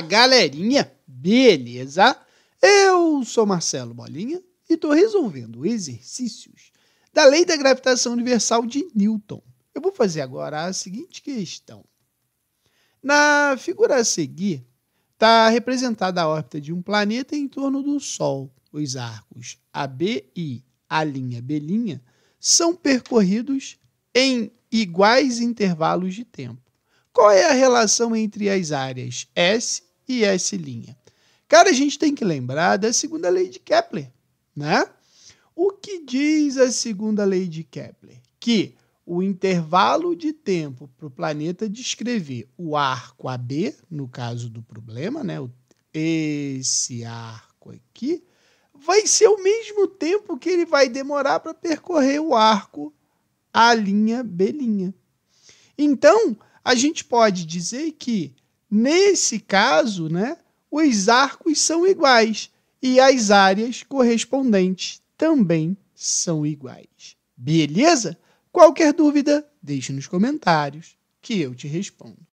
galerinha, beleza? Eu sou Marcelo Bolinha e estou resolvendo exercícios da lei da gravitação universal de Newton. Eu vou fazer agora a seguinte questão. Na figura a seguir, está representada a órbita de um planeta em torno do Sol. Os arcos AB e a linha B' são percorridos em iguais intervalos de tempo. Qual é a relação entre as áreas S e S'. Cara, a gente tem que lembrar da segunda lei de Kepler, né? O que diz a segunda lei de Kepler? Que o intervalo de tempo para o planeta descrever o arco AB, no caso do problema, né? Esse arco aqui, vai ser o mesmo tempo que ele vai demorar para percorrer o arco A linha B Então, a gente pode dizer que Nesse caso, né, os arcos são iguais e as áreas correspondentes também são iguais. Beleza? Qualquer dúvida, deixe nos comentários que eu te respondo.